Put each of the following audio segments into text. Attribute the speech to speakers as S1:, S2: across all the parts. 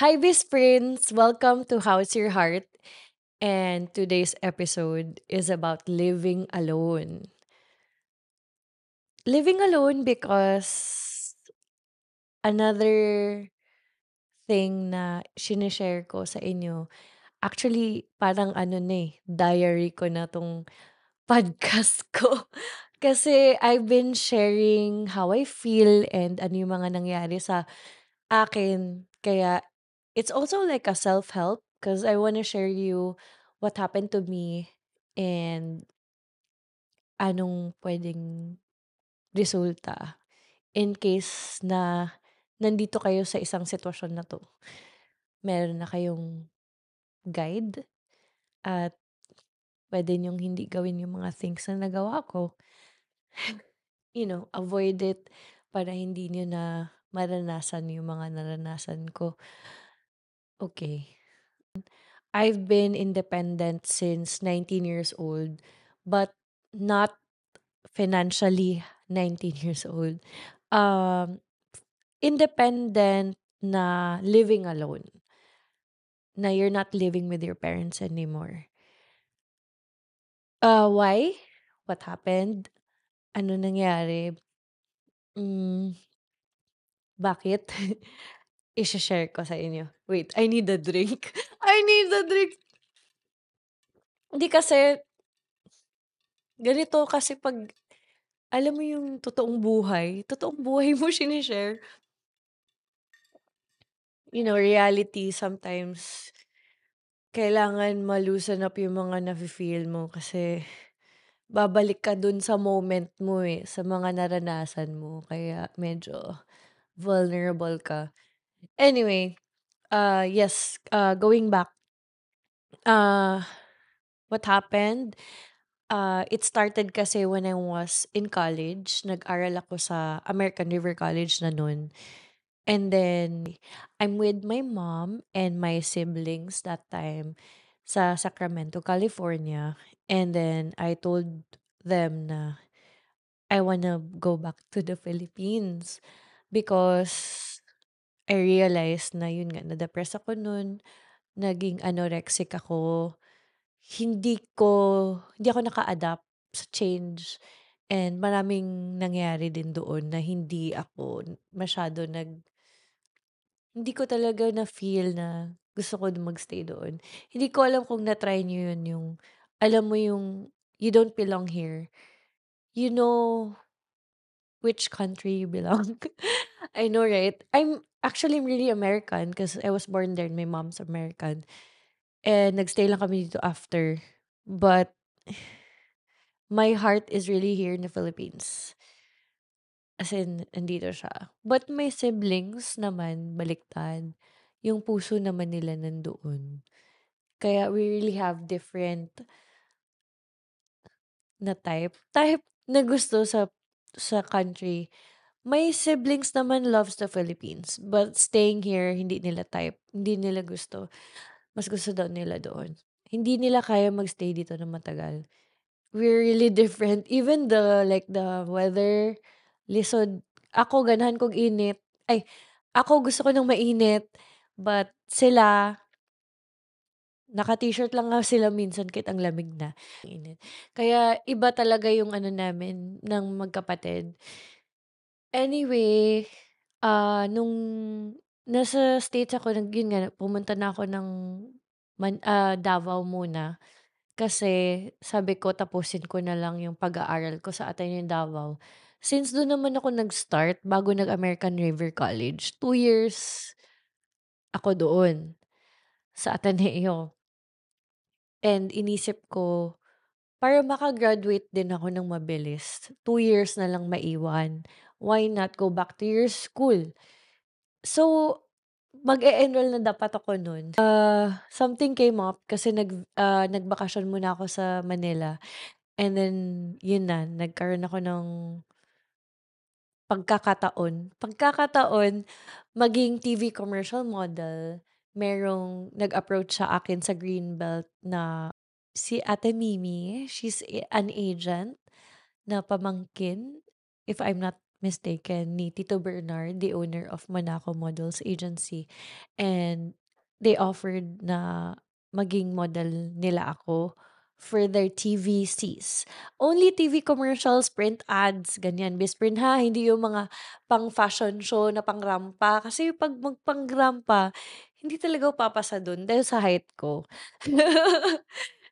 S1: Hi, Biz Prince! Welcome to How's Your Heart. And today's episode is about living alone. Living alone because another thing na sinishare ko sa inyo, actually, parang ano na eh, diary ko na tong podcast ko. Kasi I've been sharing how I feel and ano yung mga nangyari sa akin. Kaya It's also like a self-help because I want to share you what happened to me and anong pwedeng resulta in case na nandito kayo sa isang sitwasyon na 'to. Meron na kayong guide at pwede niyong hindi gawin yung mga things na nagawa ko. You know, avoid it para hindi niyo na maranasan yung mga naranasan ko. Okay. I've been independent since 19 years old, but not financially 19 years old. Um, independent na living alone, na you're not living with your parents anymore. Uh, why? What happened? Ano nangyari? Mm, bakit? i-share ko sa inyo. Wait, I need a drink. I need a drink. Hindi kasi, ganito kasi pag, alam mo yung totoong buhay, totoong buhay mo sinishare. You know, reality sometimes, kailangan malusan up yung mga nafe-feel mo kasi babalik ka dun sa moment mo eh, sa mga naranasan mo. Kaya medyo vulnerable ka. Anyway, uh yes, uh going back. Uh what happened? Uh it started kasi when I was in college. Nag-aral ako sa American River College na noon. And then I'm with my mom and my siblings that time sa Sacramento, California. And then I told them na I wanna go back to the Philippines because I realized na yun nga, na-depress ako noon, naging anorexic ako. Hindi ko hindi ako naka-adapt sa change and maraming nangyari din doon na hindi ako masyado nag hindi ko talaga na-feel na gusto ko magstay doon. Hindi ko alam kung na-try niyo yun yung, alam mo yung, you don't belong here. You know which country you belong. I know, right? I'm actually I'm really American because I was born there and my mom's American. And nagstay lang kami dito after. But my heart is really here in the Philippines. As in, andito siya. But my siblings naman, baliktad. Yung puso naman nila nandoon. Kaya we really have different na type. Type na gusto sa sa country may siblings naman loves the Philippines, but staying here, hindi nila type. Hindi nila gusto. Mas gusto daw nila doon. Hindi nila kaya magstay dito na matagal. We're really different. Even the, like, the weather, lisod. Ako, ganahan kong init. Ay, ako gusto ko ng mainit. But sila, Naka-t-shirt lang nga sila minsan kahit ang lamig na. Kaya iba talaga yung ano namin ng magkapatid. Anyway, ah, nung nasa States ako nag yun nga pumunta na ako ng man ah, Davao muna. Kasi sabi ko tapusin ko na lang yung pag-aaral ko sa Ateneo Davao. Since doon naman ako nag-start bago nag-American River College, 2 years ako doon sa Ateneo. And inisip ko para maka-graduate din ako ng mabilis, 2 years na lang maiwan why not go back to your school? So, mag-e-enroll na dapat ako noon. Uh, ah, something came up kasi nag, uh, nagbakasyon muna ako sa Manila. And then, yun na, nagkaroon ako ng pagkakataon. Pagkakataon, maging TV commercial model, merong nag-approach sa akin sa Greenbelt na si Ate Mimi, she's an agent na pamangkin, if I'm not mistaken, ni Tito Bernard, the owner of Monaco Models Agency. And they offered na maging model nila ako for their TVCs. Only TV commercials, print ads, ganyan. Bisprin ha, hindi yung mga pang-fashion show na pang-rampa. Kasi pag magpang-rampa, hindi talaga papasa doon dahil sa height ko.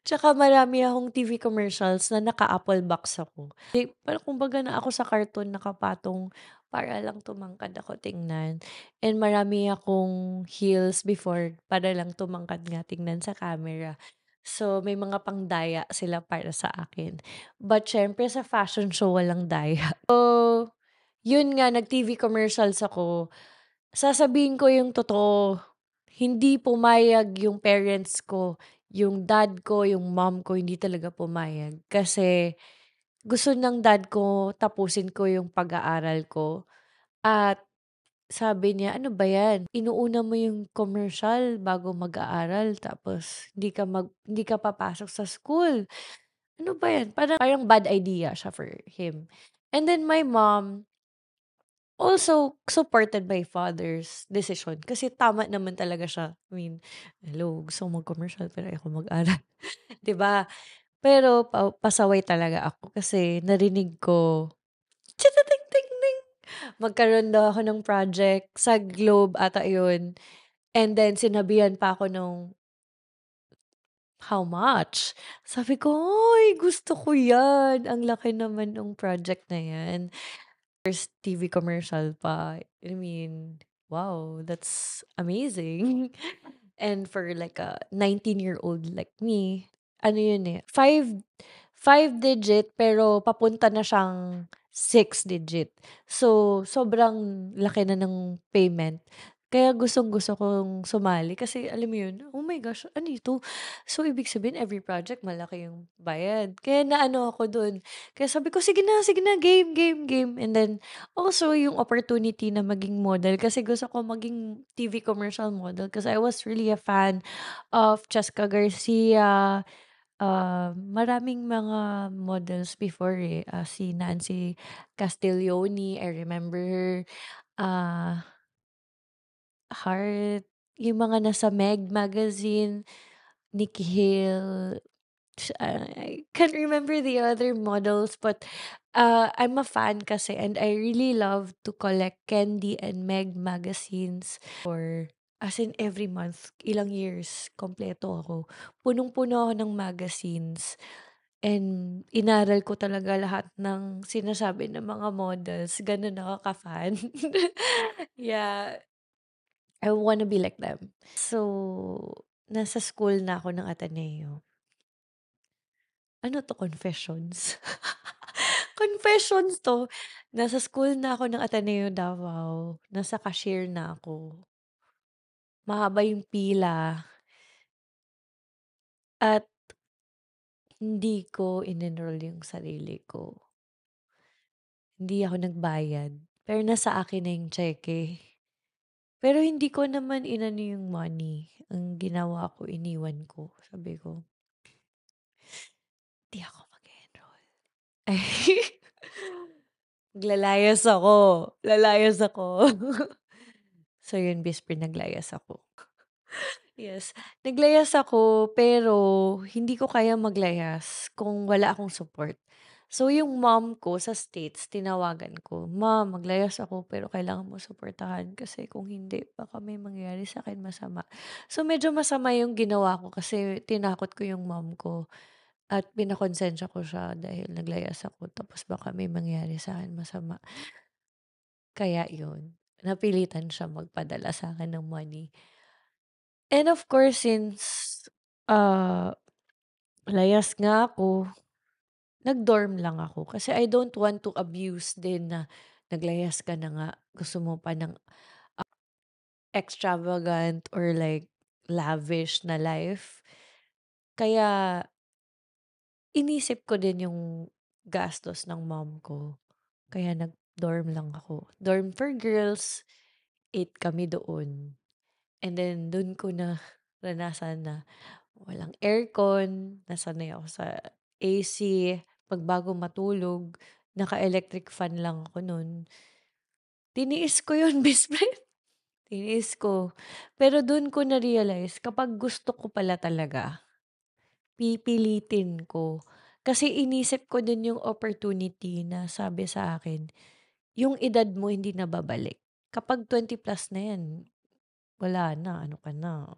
S1: Tsaka marami akong TV commercials na naka-Apple box ako. Di, parang kumbaga na ako sa cartoon nakapatong para lang tumangkad ako tingnan. And marami akong heels before para lang tumangkad nga tingnan sa camera. So, may mga pangdaya sila para sa akin. But, syempre, sa fashion show, walang daya. So, yun nga, nag-TV commercials ako. Sasabihin ko yung totoo. Hindi pumayag yung parents ko yung dad ko, yung mom ko hindi talaga pumayag kasi gusto ng dad ko tapusin ko yung pag-aaral ko at sabi niya, "Ano ba 'yan? Inuuna mo yung commercial bago mag-aaral tapos hindi ka mag hindi ka papasok sa school. Ano ba 'yan?" Parang parang bad idea siya for him. And then my mom also supported by father's decision kasi tama naman talaga siya. I mean, hello, gusto ko mag-commercial pero ako mag-aral. 'Di ba? Pero pa- pasaway talaga ako kasi narinig ko ting ting ting magkaroon daw ako ng project sa Globe ata yun. And then sinabihan pa ako nung how much? Sabi ko, ay, gusto ko yan. Ang laki naman ng project na yan first TV commercial pa. I mean, wow, that's amazing. and for like a 19-year-old like me, ano yun eh, five, five digit pero papunta na siyang six digit. So, sobrang laki na ng payment. Kaya gustong-gusto kong sumali kasi alam mo yun, "Oh my gosh, ano ito?" So, ibig sabihin every project malaki yung bayad. Kaya naano ako dun. Kaya sabi ko, "Sige na, sige na, game, game, game." And then, also yung opportunity na maging model kasi gusto ko maging TV commercial model kasi I was really a fan of Cheska Garcia, Uh, maraming mga models before, eh. Ah, si Nancy Castiglione, I remember her. Ah Heart, yung mga nasa Meg magazine, Nikki Hill, I can't remember the other models, but uh, I'm a fan kasi and I really love to collect Candy and Meg magazines for as in every month, ilang years, kompleto ako. Punong-puno ako ng magazines. And inaral ko talaga lahat ng sinasabi ng mga models. Ganun ako ka-fan. yeah. I want to be like them. So, nasa school na ako ng Ateneo. Ano to? Confessions. confessions to. Nasa school na ako ng Ateneo Davao. Nasa cashier na ako. Mahaba yung pila. At hindi ko in-enroll yung sarili ko. Hindi ako nagbayad. Pero nasa akin na yung cheque. Eh pero hindi ko naman inano yung money, ang ginawa ko iniwan ko. Sabi ko "Di ako mag enroll Ay. Naglalayas ako, lalayas ako. So yun best friend, naglayas ako. Yes, naglayas ako pero hindi ko kaya maglayas kung wala akong support. So, yung mom ko sa States, tinawagan ko, Ma, maglayas ako pero kailangan mo suportahan kasi kung hindi, baka may mangyari sa akin masama. So, medyo masama yung ginawa ko kasi tinakot ko yung mom ko at pinakonsensya ko siya dahil naglayas ako tapos baka may mangyari sa akin masama. Kaya yun, napilitan siya magpadala sa akin ng money. And of course, since uh, layas nga ako, Nag-dorm lang ako kasi I don't want to abuse din na naglayas ka na nga, gusto mo pa ng ah, extravagant or like lavish na life. Kaya inisip ko din yung gastos ng mom ko. Kaya nag-dorm lang ako. Dorm for girls, eight kami doon. And then doon ko na naranasan na walang aircon, nasanay ako sa AC, 'Pag bago matulog, naka-electric fan lang ako noon. Tiniis ko yun, best friend. Tiniis ko. Pero doon ko na-realize, kapag gusto ko pala talaga, pipilitin ko. Kasi inisip ko din yung opportunity na sabi sa akin, yung edad mo hindi na babalik. Kapag 20 plus na yan, wala na, ano ka na,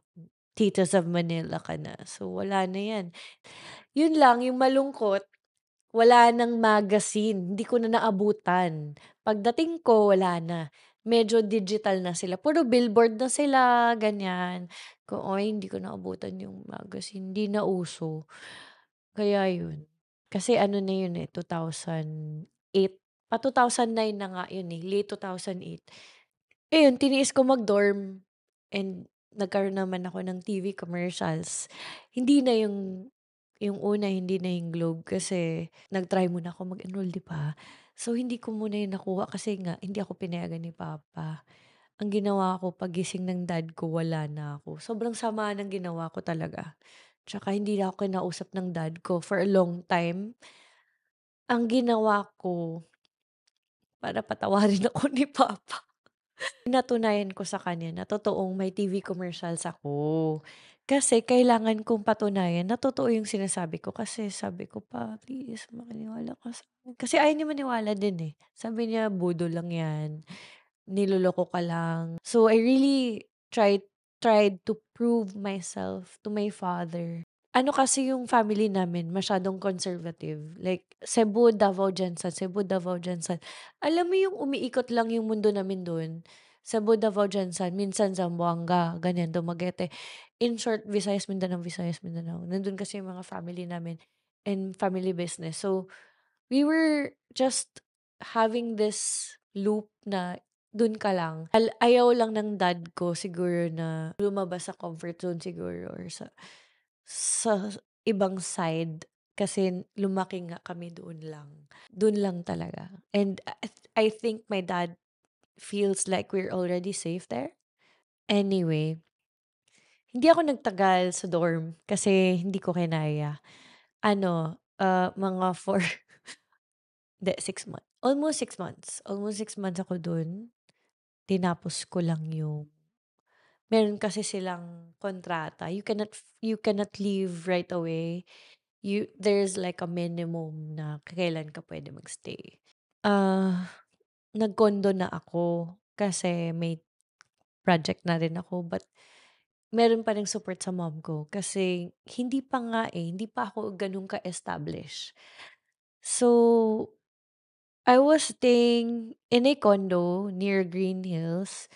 S1: titas of Manila ka na. So, wala na yan. Yun lang, yung malungkot, wala nang magazine, hindi ko na naabutan. Pagdating ko, wala na. Medyo digital na sila. Puro billboard na sila, ganyan. Ko, oy, hindi ko naabutan yung magazine. Hindi na uso. Kaya yun. Kasi ano na yun eh, 2008. Pa 2009 na nga yun eh, late 2008. Eh yun, tiniis ko mag-dorm and nagkaroon naman ako ng TV commercials. Hindi na yung yung una hindi na nahinglog kasi nag-try muna ako mag-enroll, 'di ba? So hindi ko muna 'yun nakuha kasi nga hindi ako pinayagan ni papa. Ang ginawa ko paggising ng dad ko wala na ako. Sobrang sama ng ginawa ko talaga. Tsaka hindi na ako kinausap ng dad ko for a long time. Ang ginawa ko para patawarin ako ni papa. Natunayan ko sa kanya na totoong may TV commercials ako. Oh. Kasi kailangan kong patunayan na totoo yung sinasabi ko. Kasi sabi ko pa, please, makiniwala ka sa Kasi ayaw niya maniwala din eh. Sabi niya, budo lang yan. Niloloko ka lang. So, I really tried, tried to prove myself to my father ano kasi yung family namin masyadong conservative. Like Cebu, Davao, Jensen, Cebu, Davao, Jensen. Alam mo yung umiikot lang yung mundo namin doon. Cebu, Davao, Jensen, minsan Zamboanga, ganyan, Dumaguete. In short, Visayas, Mindanao, Visayas, Mindanao. Nandun kasi yung mga family namin and family business. So, we were just having this loop na dun ka lang. ayaw lang ng dad ko siguro na lumabas sa comfort zone siguro or sa sa ibang side kasi lumaki nga kami doon lang. Doon lang talaga. And I think my dad feels like we're already safe there. Anyway, hindi ako nagtagal sa dorm kasi hindi ko kinaya. Ano, uh, mga four, de, six months. Almost six months. Almost six months ako doon. Tinapos ko lang yung meron kasi silang kontrata. You cannot you cannot leave right away. You there's like a minimum na kailan ka pwede magstay. Ah, Uh, nagkondo na ako kasi may project na rin ako but meron pa rin support sa mom ko kasi hindi pa nga eh, hindi pa ako ganun ka-establish. So, I was staying in a condo near Green Hills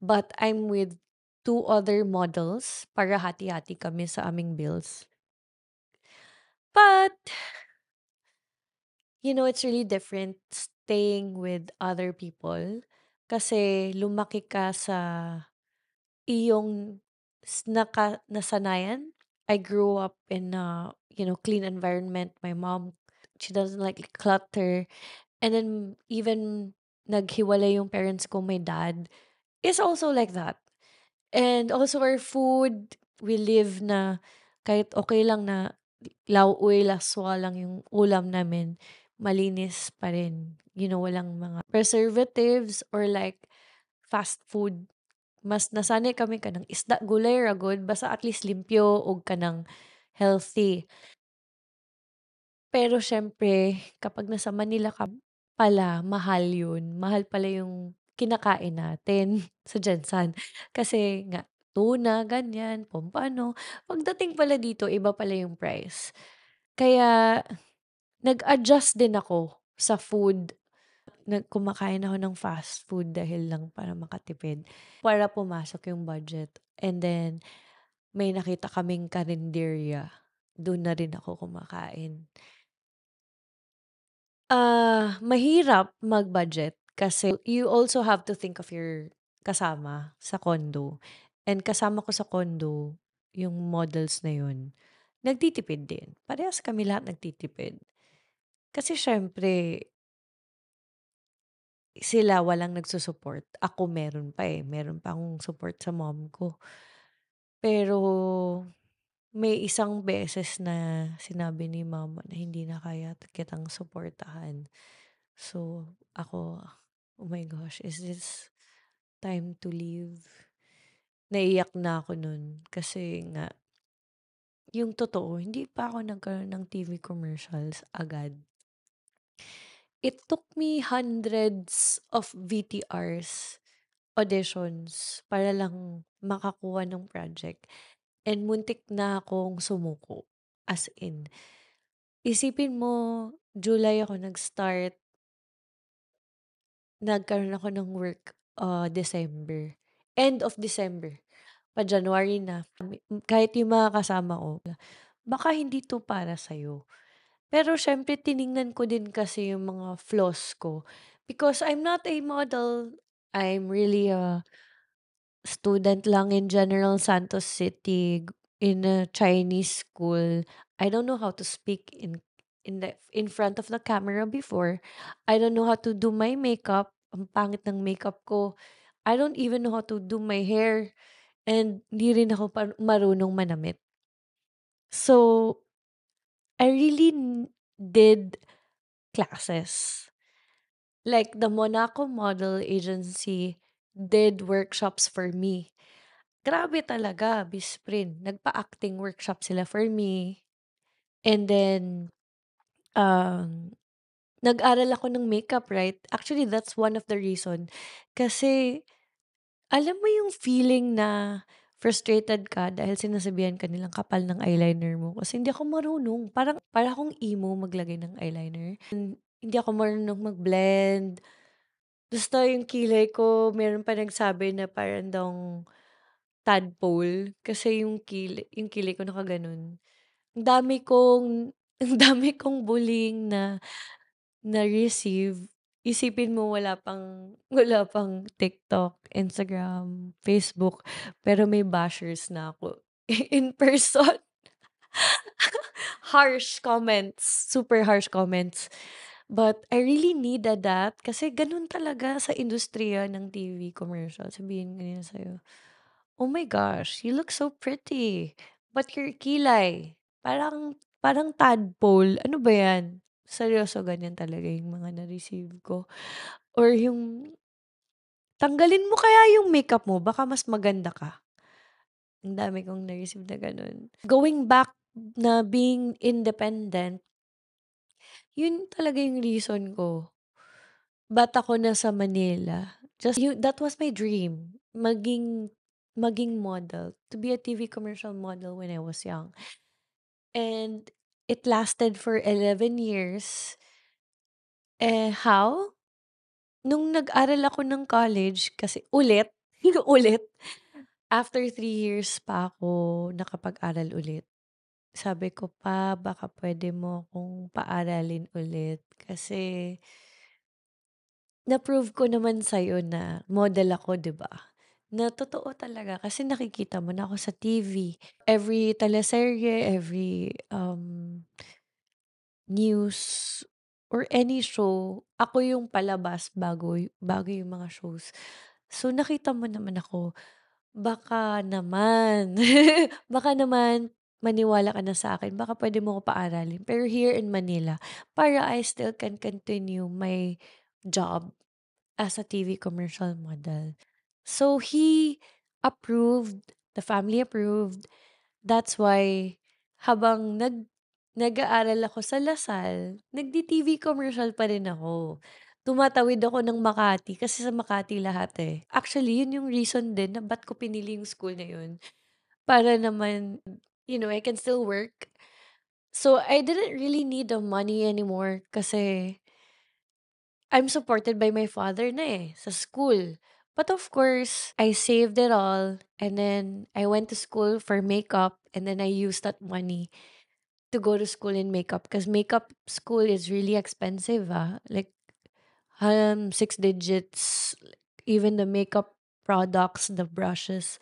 S1: but I'm with two other models para hati-hati kami sa aming bills. But, you know, it's really different staying with other people kasi lumaki ka sa iyong s- naka, nasanayan. I grew up in a, you know, clean environment. My mom, she doesn't like clutter. And then even naghiwalay yung parents ko, my dad is also like that. And also our food, we live na kahit okay lang na lauoy, laswa lang yung ulam namin, malinis pa rin. You know, walang mga preservatives or like fast food. Mas nasanay kami ka ng isda, gulay, ragod, basta at least limpyo o ka ng healthy. Pero syempre, kapag nasa Manila ka pala, mahal yun. Mahal pala yung kinakain natin sa Jensan. Kasi nga, tuna, ganyan, pompano. Pagdating pala dito, iba pala yung price. Kaya, nag-adjust din ako sa food. Nagkumakain ako ng fast food dahil lang para makatipid. Para pumasok yung budget. And then, may nakita kaming karinderya. Doon na rin ako kumakain. Ah, mahirap mag-budget kasi you also have to think of your kasama sa condo. And kasama ko sa condo, yung models na yun, nagtitipid din. Parehas kami lahat nagtitipid. Kasi syempre, sila walang nagsusupport. Ako meron pa eh. Meron pa akong support sa mom ko. Pero may isang beses na sinabi ni mama na hindi na kaya kitang suportahan. So, ako, oh my gosh, is this time to leave? Naiyak na ako nun kasi nga, yung totoo, hindi pa ako nagkaroon ng TV commercials agad. It took me hundreds of VTRs, auditions, para lang makakuha ng project. And muntik na akong sumuko. As in, isipin mo, July ako nag-start, Nagkaroon ako ng work, uh, December. End of December. Pa-January na. Kahit yung mga kasama ko, baka hindi 'to para sa'yo. Pero syempre, tiningnan ko din kasi yung mga flaws ko because I'm not a model. I'm really a student lang in General Santos City in a Chinese school. I don't know how to speak in in the in front of the camera before. I don't know how to do my makeup. Ang pangit ng makeup ko. I don't even know how to do my hair. And hindi rin ako marunong manamit. So, I really did classes. Like, the Monaco Model Agency did workshops for me. Grabe talaga, Bisprin. Nagpa-acting workshop sila for me. And then, um, nag-aral ako ng makeup, right? Actually, that's one of the reason. Kasi, alam mo yung feeling na frustrated ka dahil sinasabihan ka nilang kapal ng eyeliner mo. Kasi hindi ako marunong. Parang, para akong emo maglagay ng eyeliner. And hindi ako marunong mag-blend. Basta yung kilay ko, meron pa nagsabi na parang dong tadpole. Kasi yung kilay, yung kilay ko nakaganon. Ang dami kong ang dami kong bullying na na-receive. Isipin mo wala pang wala pang TikTok, Instagram, Facebook, pero may bashers na ako in person. harsh comments, super harsh comments. But I really need that kasi ganun talaga sa industriya ng TV commercial. Sabihin ko kanina sa'yo, oh my gosh, you look so pretty, but your kilay, parang parang tadpole. Ano ba yan? Seryoso, ganyan talaga yung mga na-receive ko. Or yung, tanggalin mo kaya yung makeup mo, baka mas maganda ka. Ang dami kong na-receive na ganun. Going back na being independent, yun talaga yung reason ko. Bata ko na sa Manila. Just, you, that was my dream. Maging, maging model. To be a TV commercial model when I was young and it lasted for 11 years. Eh, how? Nung nag-aral ako ng college, kasi ulit, ulit, after three years pa ako nakapag-aral ulit. Sabi ko pa, baka pwede mo akong paaralin ulit. Kasi, na-prove ko naman sa'yo na model ako, di ba? Na totoo talaga kasi nakikita mo na ako sa TV. Every teleserye, every um, news, or any show, ako yung palabas bago, bago yung mga shows. So, nakita mo naman ako, baka naman, baka naman, maniwala ka na sa akin, baka pwede mo ko paaralin. Pero here in Manila, para I still can continue my job as a TV commercial model. So he approved, the family approved. That's why habang nag nag-aaral ako sa Lasal, nagdi-TV commercial pa rin ako. Tumatawid ako ng Makati kasi sa Makati lahat eh. Actually, yun yung reason din na ba't ko pinili yung school na yun. Para naman, you know, I can still work. So, I didn't really need the money anymore kasi I'm supported by my father na eh, sa school. But of course, I saved it all and then I went to school for makeup and then I used that money to go to school in makeup because makeup school is really expensive. Ah. Like um six digits, even the makeup products, the brushes.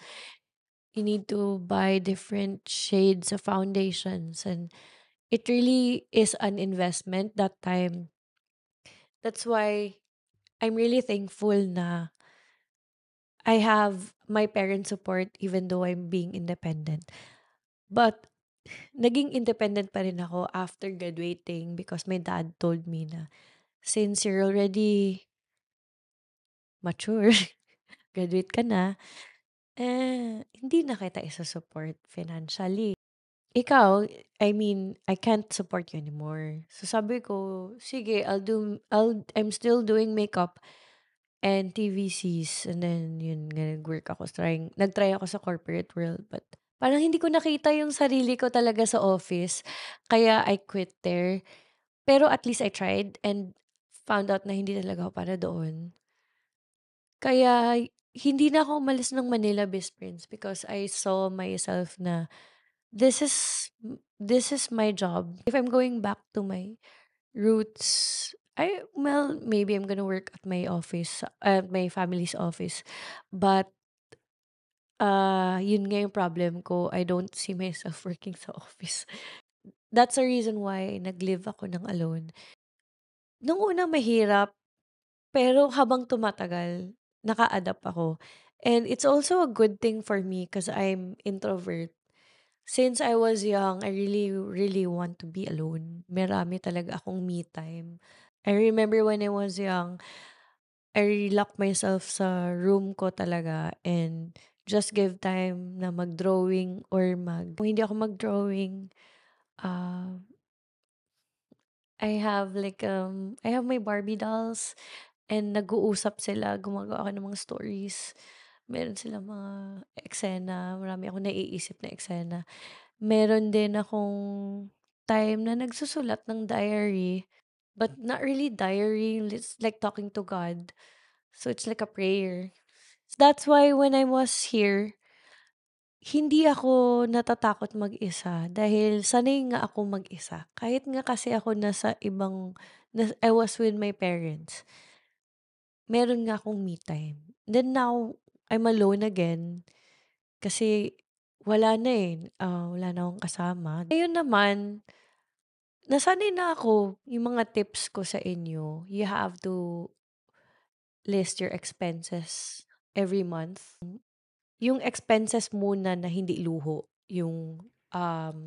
S1: You need to buy different shades of foundations and it really is an investment that time. That's why I'm really thankful na I have my parents' support even though I'm being independent. But naging independent pa rin ako after graduating because my dad told me na since you're already mature, graduate ka na, eh, hindi na kita isa-support financially. Ikaw, I mean, I can't support you anymore. So sabi ko, sige, I'll do, I'll, I'm still doing makeup And TVCs and then yun nga nag-work ako trying nag-try ako sa corporate world but parang hindi ko nakita yung sarili ko talaga sa office kaya I quit there. Pero at least I tried and found out na hindi talaga ako para doon. Kaya hindi na ako umalis ng Manila Best Friends because I saw myself na this is this is my job. If I'm going back to my roots, I well maybe I'm gonna work at my office at my family's office but uh yun nga yung problem ko I don't see myself working sa office that's the reason why naglive ako ng alone nung una mahirap pero habang tumatagal naka-adapt ako and it's also a good thing for me because I'm introvert since I was young I really really want to be alone marami talaga akong me time I remember when I was young, I locked myself sa room ko talaga and just give time na mag-drawing or mag... Kung hindi ako mag-drawing, uh, I have like, um, I have my Barbie dolls and nag-uusap sila, gumagawa ako ng mga stories. Meron sila mga eksena, marami ako naiisip na eksena. Meron din akong time na nagsusulat ng diary but not really diary. It's like talking to God. So it's like a prayer. So that's why when I was here, hindi ako natatakot mag-isa dahil sanay nga ako mag-isa. Kahit nga kasi ako nasa ibang, na, I was with my parents, meron nga akong me time. Then now, I'm alone again kasi wala na eh. Uh, wala na akong kasama. Ngayon naman, Nasanay na ako, yung mga tips ko sa inyo, you have to list your expenses every month. Yung expenses muna na hindi luho, yung um,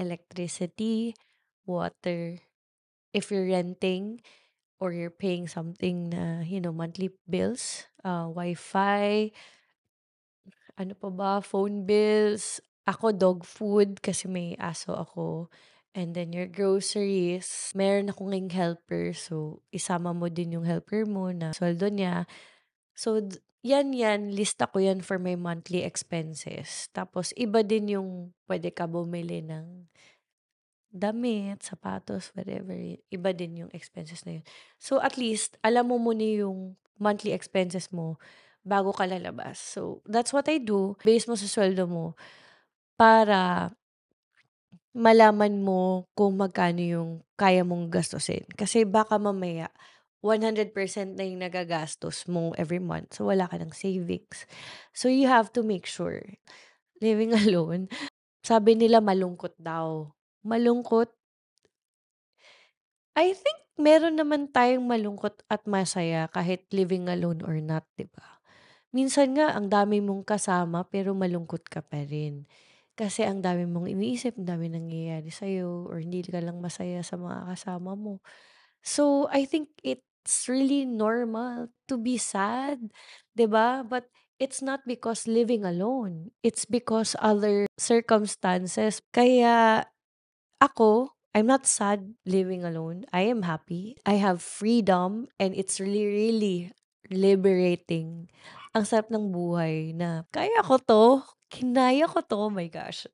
S1: electricity, water, if you're renting or you're paying something na, you know, monthly bills, uh, Wi-Fi, ano pa ba, phone bills, ako dog food kasi may aso ako. And then your groceries, meron akong ng helper. So, isama mo din yung helper mo na sweldo niya. So, yan yan, lista ko yan for my monthly expenses. Tapos, iba din yung pwede ka bumili ng damit, sapatos, whatever. Iba din yung expenses na yun. So, at least, alam mo muna yung monthly expenses mo bago ka lalabas. So, that's what I do. based mo sa sweldo mo para Malaman mo kung magkano yung kaya mong gastusin. Kasi baka mamaya 100% na yung nagagastos mo every month. So, wala ka ng savings. So, you have to make sure. Living alone, sabi nila malungkot daw. Malungkot? I think meron naman tayong malungkot at masaya kahit living alone or not, di ba? Minsan nga, ang dami mong kasama pero malungkot ka pa rin. Kasi ang dami mong iniisip, ang dami nangyayari sa'yo, or hindi ka lang masaya sa mga kasama mo. So, I think it's really normal to be sad, 'di ba? But it's not because living alone. It's because other circumstances. Kaya ako, I'm not sad living alone. I am happy. I have freedom and it's really, really liberating. Ang sarap ng buhay na kaya ko to, Kinaya ko 'to, oh my gosh.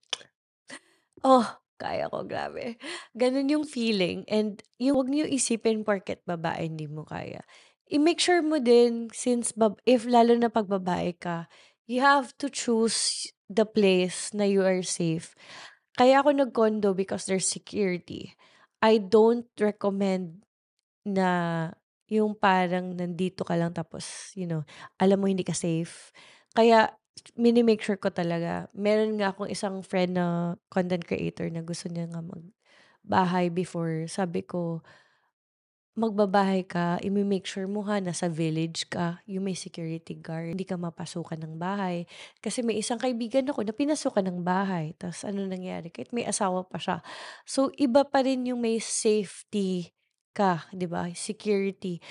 S1: Oh, kaya ko, grabe. Ganun yung feeling and yung huwag niyo isipin porket babae hindi mo kaya. I-make sure mo din since bab if lalo na 'pag babae ka, you have to choose the place na you are safe. Kaya ako nag-condo because there's security. I don't recommend na yung parang nandito ka lang tapos, you know, alam mo hindi ka safe. Kaya mini-make sure ko talaga. Meron nga akong isang friend na content creator na gusto niya nga magbahay before. Sabi ko, magbabahay ka, imi-make sure mo ha, nasa village ka, yung may security guard, hindi ka mapasukan ng bahay. Kasi may isang kaibigan ako na pinasukan ng bahay. Tapos ano nangyari? Kahit may asawa pa siya. So, iba pa rin yung may safety ka, di ba? Security.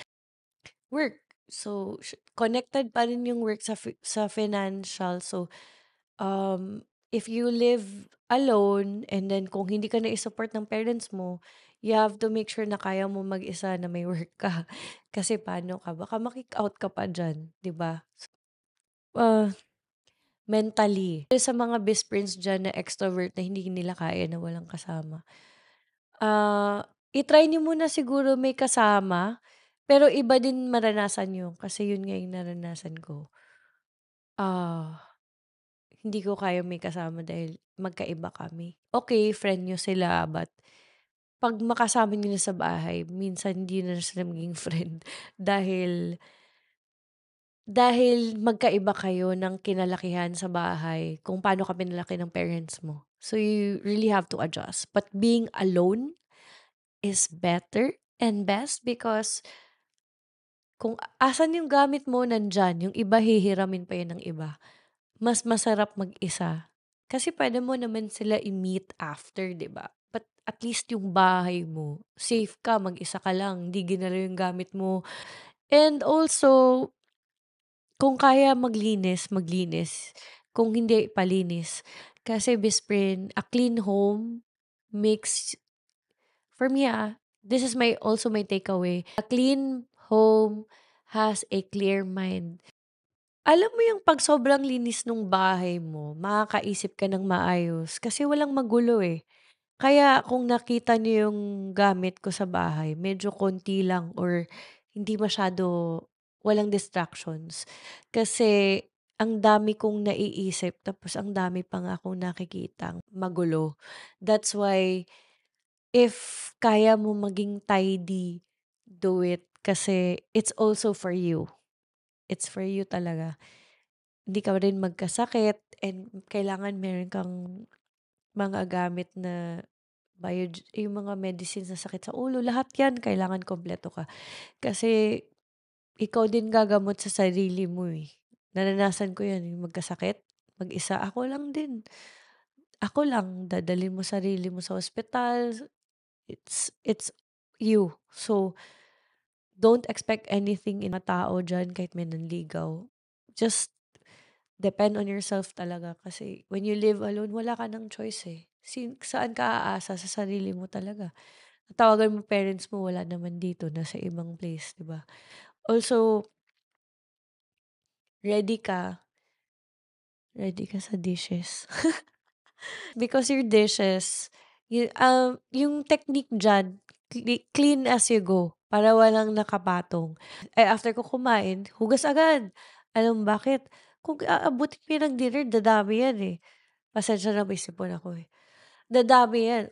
S1: Work. So, connected pa rin yung work sa fi sa financial. So, um, if you live alone and then kung hindi ka na-support i ng parents mo, you have to make sure na kaya mo mag-isa na may work ka. Kasi paano ka? Baka makick out ka pa diyan di ba? Uh, mentally. Sa mga best friends diyan na extrovert na hindi nila kaya na walang kasama. uh, i-try niyo muna siguro may kasama pero iba din maranasan yun kasi yun nga yung naranasan ko. Ah, hindi ko kayang may kasama dahil magkaiba kami. Okay, friend nyo sila but pag makasama nyo na sa bahay, minsan hindi na sila maging friend dahil dahil magkaiba kayo ng kinalakihan sa bahay, kung paano ka pinalaki ng parents mo. So you really have to adjust. But being alone is better and best because kung asan yung gamit mo, nandiyan. Yung iba, hihiramin pa yun ng iba. Mas masarap mag-isa. Kasi pwede mo naman sila i-meet after, di ba? But at least yung bahay mo, safe ka, mag-isa ka lang, hindi ginalo yung gamit mo. And also, kung kaya maglinis, maglinis. Kung hindi, palinis. Kasi best a clean home makes, for me ah, this is my also my takeaway. A clean home has a clear mind. Alam mo yung pag sobrang linis ng bahay mo, makakaisip ka ng maayos kasi walang magulo eh. Kaya kung nakita niyo yung gamit ko sa bahay, medyo konti lang or hindi masyado walang distractions. Kasi ang dami kong naiisip tapos ang dami pa nga akong nakikitang magulo. That's why if kaya mo maging tidy, do it. Kasi it's also for you. It's for you talaga. Hindi ka rin magkasakit and kailangan meron kang mga gamit na bio, yung mga medicines na sakit sa ulo, lahat yan, kailangan kompleto ka. Kasi, ikaw din gagamot sa sarili mo eh. Nananasan ko yan, yung magkasakit, mag-isa, ako lang din. Ako lang, dadalhin mo sarili mo sa ospital. It's, it's you. So, don't expect anything in tao dyan kahit may nanligaw. Just depend on yourself talaga kasi when you live alone, wala ka ng choice eh. Sin- saan ka aasa? Sa sarili mo talaga. Tawagan mo parents mo, wala naman dito. Nasa ibang place, di ba? Also, ready ka. Ready ka sa dishes. Because your dishes, you, um, yung technique dyan, clean as you go para walang nakapatong. Ay, eh, after ko kumain, hugas agad. Alam bakit? Kung aabutin ko ng dinner, dadami yan eh. Pasensya na may sipon ako eh. Dadami yan.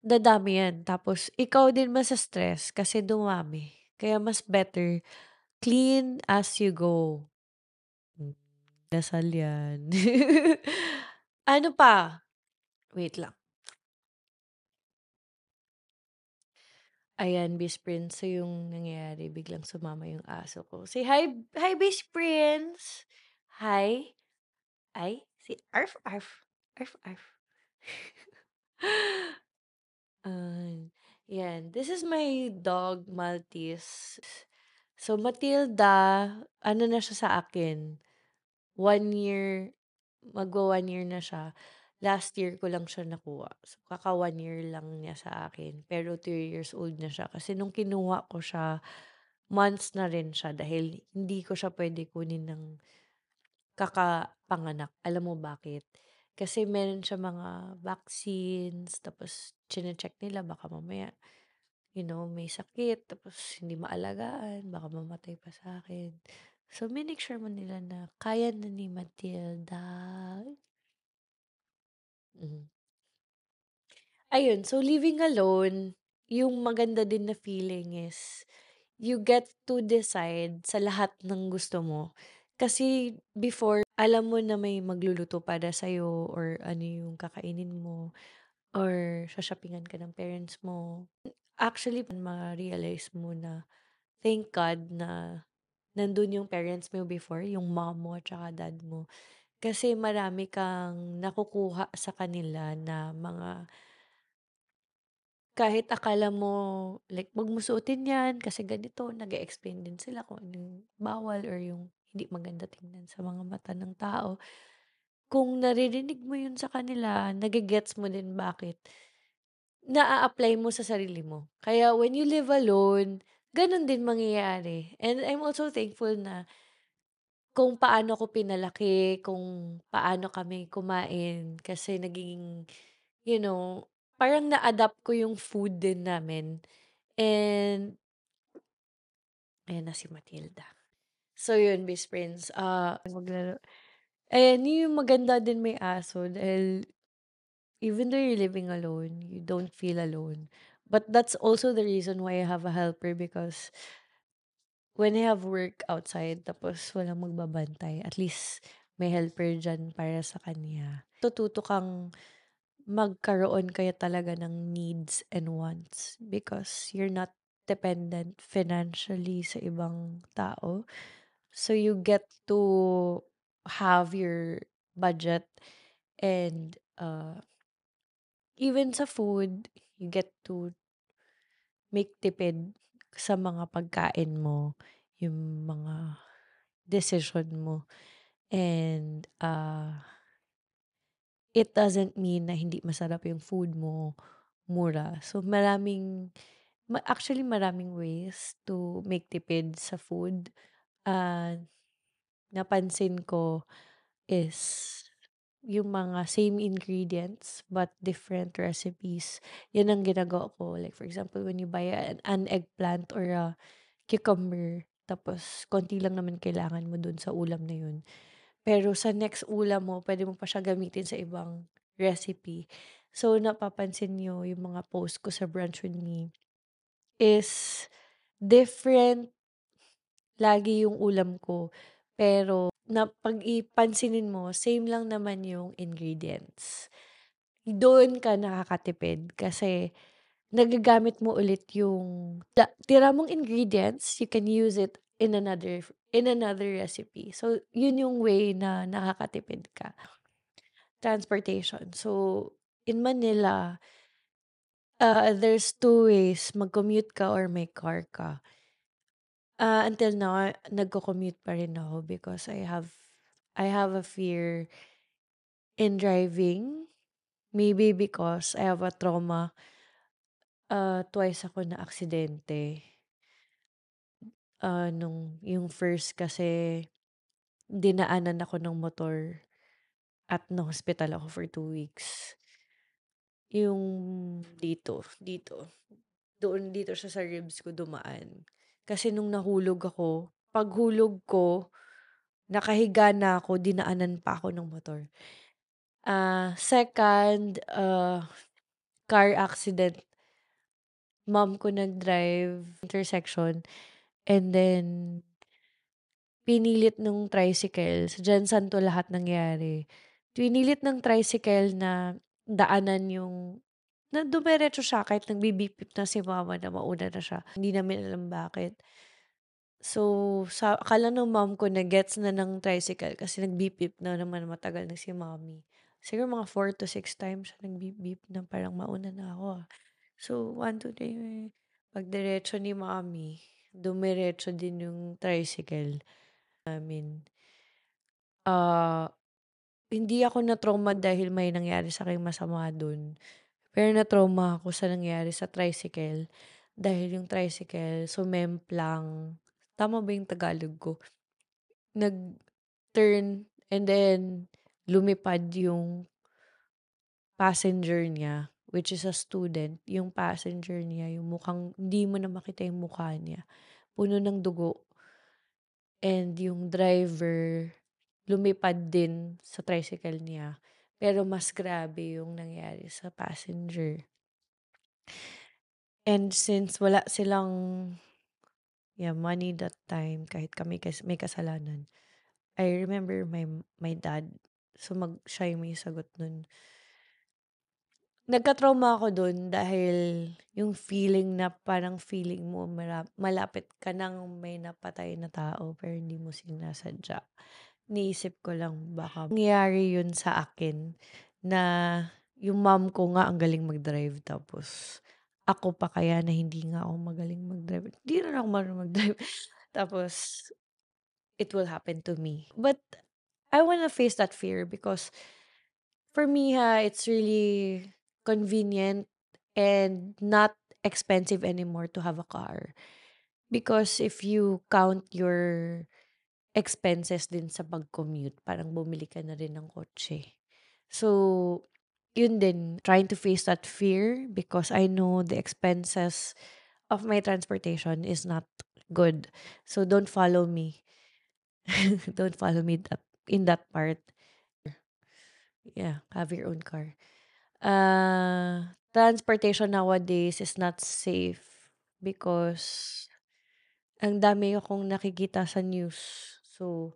S1: Dadami yan. Tapos, ikaw din masa-stress kasi dumami. Kaya mas better, clean as you go. Hmm, dasal yan. ano pa? Wait lang. Ayan, best friends. So, yung nangyayari, biglang sumama yung aso ko. Say hi, hi, best friends! Hi. Ay, si Arf, Arf. Arf, Arf. um, yan. This is my dog, Maltese. So, Matilda, ano na siya sa akin? One year, magwa one year na siya. Last year ko lang siya nakuha. So, kaka 1 year lang niya sa akin. Pero 2 years old na siya. Kasi nung kinuha ko siya, months na rin siya dahil hindi ko siya pwede kunin ng kakapanganak. Alam mo bakit? Kasi meron siya mga vaccines, tapos chine-check nila baka mamaya, you know, may sakit, tapos hindi maalagaan, baka mamatay pa sa akin. So, minake sure mo nila na kaya na ni Matilda Mhm. Ayun, so living alone, yung maganda din na feeling is you get to decide sa lahat ng gusto mo. Kasi before, alam mo na may magluluto para sa'yo or ano yung kakainin mo or shashopingan ka ng parents mo. Actually, ma-realize mo na thank God na nandun yung parents mo before, yung mom mo at saka dad mo. Kasi marami kang nakukuha sa kanila na mga kahit akala mo like, "Wag mo suotin 'yan kasi ganito." Nag-e-explain din sila kung ano bawal or yung hindi maganda tingnan sa mga mata ng tao. Kung naririnig mo yun sa kanila, nage-gets mo din bakit naa-apply mo sa sarili mo. Kaya when you live alone, ganun din mangyayari and I'm also thankful na kung paano ko pinalaki, kung paano kami kumain kasi naging, you know, parang na-adapt ko yung food din namin and Ayan na si Matilda. So yun, best friends. Uh, maglaro. Ayan, yung maganda din may aso dahil even though you're living alone, you don't feel alone. But that's also the reason why I have a helper because when I have work outside, tapos walang magbabantay, at least may helper dyan para sa kanya. Tututo kang magkaroon kaya talaga ng needs and wants because you're not dependent financially sa ibang tao. So you get to have your budget and uh, even sa food, you get to make tipid sa mga pagkain mo, yung mga decision mo. And, uh, it doesn't mean na hindi masarap yung food mo, mura. So, maraming, actually maraming ways to make tipid sa food. Ah, napansin ko is yung mga same ingredients but different recipes. Yan ang ginagawa ko. Like, for example, when you buy an, an eggplant or a cucumber, tapos konti lang naman kailangan mo dun sa ulam na yun. Pero sa next ulam mo, pwede mo pa siya gamitin sa ibang recipe. So, napapansin nyo yung mga post ko sa Brunch With Me is different lagi yung ulam ko. Pero, na pag ipansinin mo, same lang naman yung ingredients. Doon ka nakakatipid kasi nagagamit mo ulit yung da, tira mong ingredients, you can use it in another in another recipe. So, yun yung way na nakakatipid ka. Transportation. So, in Manila, uh, there's two ways. Mag-commute ka or may car ka uh, until now, nagko-commute pa rin ako because I have I have a fear in driving. Maybe because I have a trauma. Uh, twice ako na aksidente. Uh, nung yung first kasi dinaanan ako ng motor at na-hospital ako for 2 weeks. Yung dito, dito. Doon dito siya sa ribs ko dumaan. Kasi nung nahulog ako, paghulog ko, nakahiga na ako, dinaanan pa ako ng motor. Uh, second, uh, car accident. Mom ko nag-drive intersection. And then, pinilit ng tricycle. So, dyan saan to lahat nangyari. Pinilit ng tricycle na daanan yung na dumiretso siya kahit nagbi na si mama na mauna na siya. Hindi namin alam bakit. So, sa, akala ng mom ko na gets na ng tricycle kasi nag na naman matagal na si mommy. Siguro mga 4 to 6 times siya nag na parang mauna na ako. Ah. So, one, two, three. Eh. Pag ni mommy, dumiretso din yung tricycle I mean, Ah, hindi ako na-trauma dahil may nangyari sa akin masama doon. Pero na-trauma ako sa nangyari sa tricycle. Dahil yung tricycle, sumemplang. Tama ba yung Tagalog ko? Nag-turn and then lumipad yung passenger niya, which is a student. Yung passenger niya, yung mukhang, hindi mo na makita yung mukha niya. Puno ng dugo. And yung driver, lumipad din sa tricycle niya. Pero mas grabe yung nangyari sa passenger. And since wala silang yeah, money that time, kahit kami kas may kasalanan, I remember my my dad, so mag, siya yung may sagot nun. Nagka-trauma ako dun dahil yung feeling na parang feeling mo malapit ka nang may napatay na tao pero hindi mo sinasadya niisip ko lang baka nangyari yun sa akin na yung mom ko nga ang galing mag-drive tapos ako pa kaya na hindi nga ako magaling mag-drive. Hindi na ako marunong mag-drive. tapos it will happen to me. But I want to face that fear because for me ha, it's really convenient and not expensive anymore to have a car. Because if you count your expenses din sa pag-commute. Parang bumili ka na rin ng kotse. So, yun din, trying to face that fear because I know the expenses of my transportation is not good. So, don't follow me. don't follow me that, in that part. Yeah, have your own car. Uh, transportation nowadays is not safe because ang dami akong nakikita sa news So,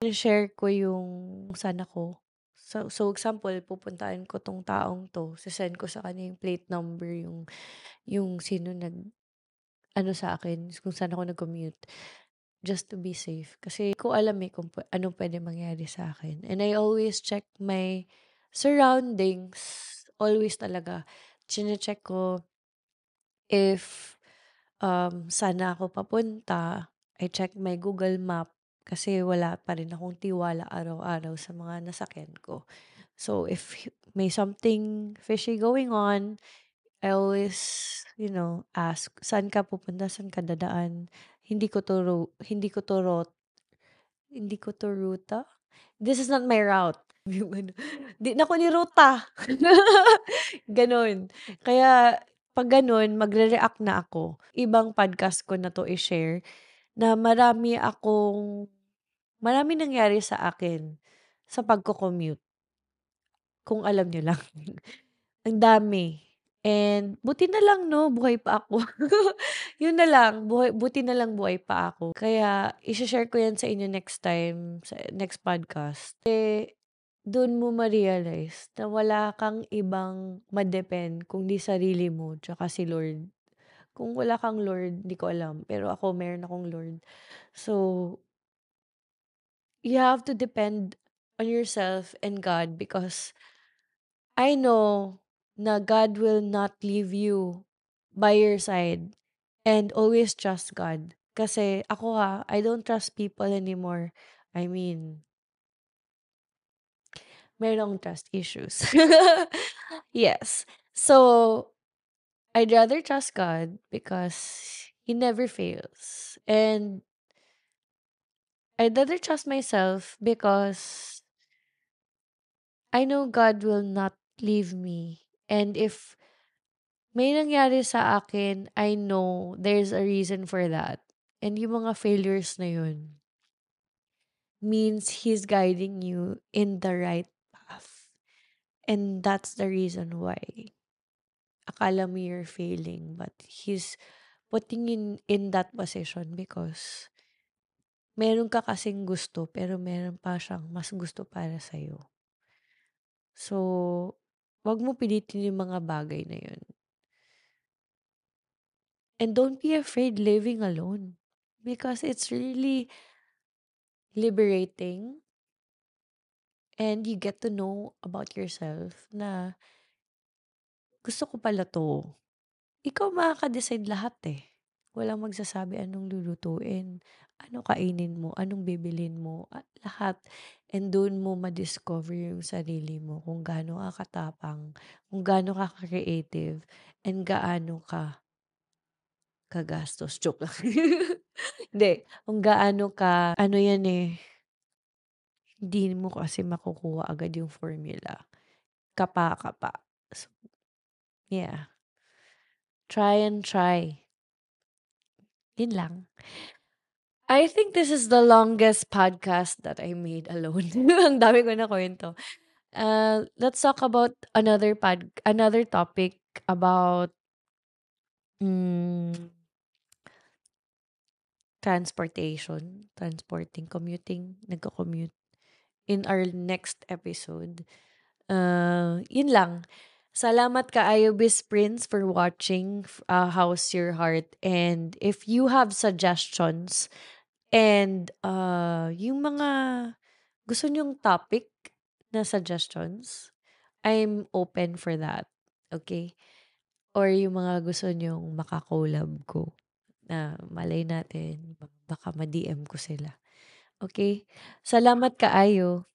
S1: share ko yung sana ko. So, so example, pupuntahan ko tong taong to, sasend ko sa kanya yung plate number, yung, yung sino nag, ano sa akin, kung saan ako nag-commute just to be safe. Kasi ko alam eh kung p- anong pwede mangyari sa akin. And I always check my surroundings. Always talaga. Chine-check ko if um, sana ako papunta. I check my Google map kasi wala pa rin akong tiwala araw-araw sa mga nasakyan ko. So, if may something fishy going on, I always, you know, ask, saan ka pupunta, saan ka dadaan? Hindi ko to, ro- hindi ko to rot, hindi ko to ruta? This is not my route. Yung ano, di na ko ni ruta. ganon. Kaya, pag ganon, magre-react na ako. Ibang podcast ko na to i-share na marami akong Marami nangyari sa akin sa pagko-commute. Kung alam niyo lang. Ang dami. And buti na lang no, buhay pa ako. Yun na lang, buhay, buti na lang buhay pa ako. Kaya i-share ko yan sa inyo next time, sa next podcast. Eh, doon mo ma-realize na wala kang ibang ma-depend kung di sarili mo, tsaka si Lord. Kung wala kang Lord, di ko alam. Pero ako, meron akong Lord. So, you have to depend on yourself and God because I know na God will not leave you by your side and always trust God. Kasi ako ha, ah, I don't trust people anymore. I mean, merong trust issues. yes. So, I'd rather trust God because He never fails. And I'd rather trust myself because I know God will not leave me. And if may nangyari sa akin, I know there's a reason for that. And yung mga failures na yun means He's guiding you in the right path. And that's the reason why akala mo you're failing, but He's putting in, in that position because meron ka kasing gusto pero meron pa siyang mas gusto para sa'yo. So, wag mo pilitin yung mga bagay na yun. And don't be afraid living alone because it's really liberating and you get to know about yourself na gusto ko pala to. Ikaw makaka-decide lahat eh. Walang magsasabi anong lulutuin, ano kainin mo, anong bibilhin mo, lahat. And doon mo ma-discover yung sarili mo, kung gaano ka katapang, kung gaano ka creative, and gaano ka kagastos. Joke lang. Hindi. Kung gaano ka, ano yan eh, hindi mo kasi makukuha agad yung formula. Kapa-kapa. So, yeah. Try and try. Yun lang. I think this is the longest podcast that I made alone. Ang dami ko na kwento. Uh, let's talk about another pod another topic about mm, transportation, transporting, commuting, nagko-commute in our next episode. Uh, yun lang. Salamat ka Ayobis Prince for watching uh, How's Your Heart and if you have suggestions And, uh, yung mga gusto niyong topic na suggestions, I'm open for that, Okay? Or yung mga gusto niyong makakolab ko na malay natin baka ma-DM ko sila, Okay? Salamat kaayo.